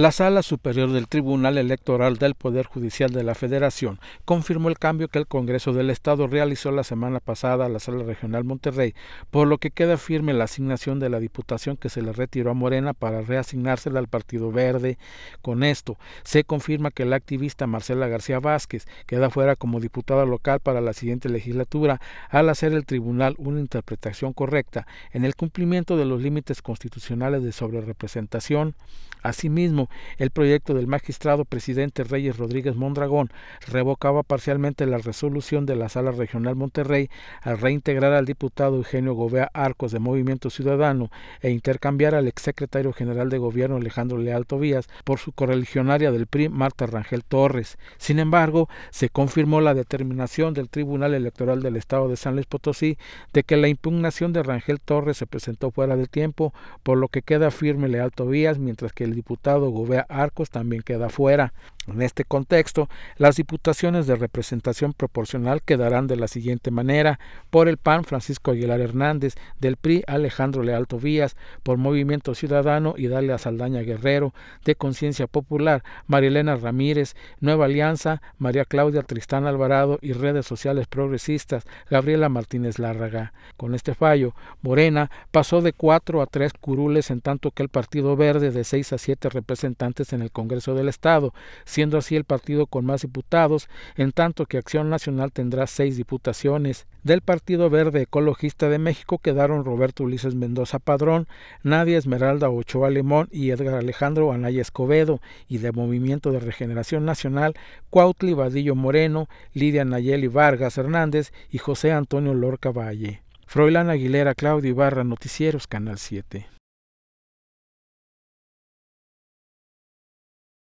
La sala superior del Tribunal Electoral del Poder Judicial de la Federación confirmó el cambio que el Congreso del Estado realizó la semana pasada a la Sala Regional Monterrey, por lo que queda firme la asignación de la diputación que se le retiró a Morena para reasignársela al Partido Verde. Con esto, se confirma que la activista Marcela García Vázquez queda fuera como diputada local para la siguiente legislatura al hacer el tribunal una interpretación correcta en el cumplimiento de los límites constitucionales de sobrerepresentación. Asimismo, el proyecto del magistrado presidente Reyes Rodríguez Mondragón revocaba parcialmente la resolución de la Sala Regional Monterrey al reintegrar al diputado Eugenio Gobea Arcos de Movimiento Ciudadano e intercambiar al exsecretario general de Gobierno Alejandro Leal Tobías por su correligionaria del PRI Marta Rangel Torres. Sin embargo, se confirmó la determinación del Tribunal Electoral del Estado de San Luis Potosí de que la impugnación de Rangel Torres se presentó fuera de tiempo, por lo que queda firme Leal Tobías, mientras que el diputado Vea Arcos también queda fuera. En este contexto, las diputaciones de representación proporcional quedarán de la siguiente manera: por el PAN Francisco Aguilar Hernández, del PRI Alejandro Leal Vías, por Movimiento Ciudadano y Dalia Saldaña Guerrero, de Conciencia Popular Marilena Ramírez, Nueva Alianza María Claudia Tristán Alvarado y redes sociales progresistas Gabriela Martínez Lárraga. Con este fallo, Morena pasó de cuatro a tres curules en tanto que el Partido Verde de seis a siete representantes en el Congreso del Estado siendo así el partido con más diputados, en tanto que Acción Nacional tendrá seis diputaciones. Del Partido Verde Ecologista de México quedaron Roberto Ulises Mendoza Padrón, Nadia Esmeralda Ochoa Lemón y Edgar Alejandro Anaya Escobedo, y de Movimiento de Regeneración Nacional, Cuautli Vadillo Moreno, Lidia Nayeli Vargas Hernández y José Antonio Lorca Valle. Froilán Aguilera, Claudio Ibarra, Noticieros, Canal 7.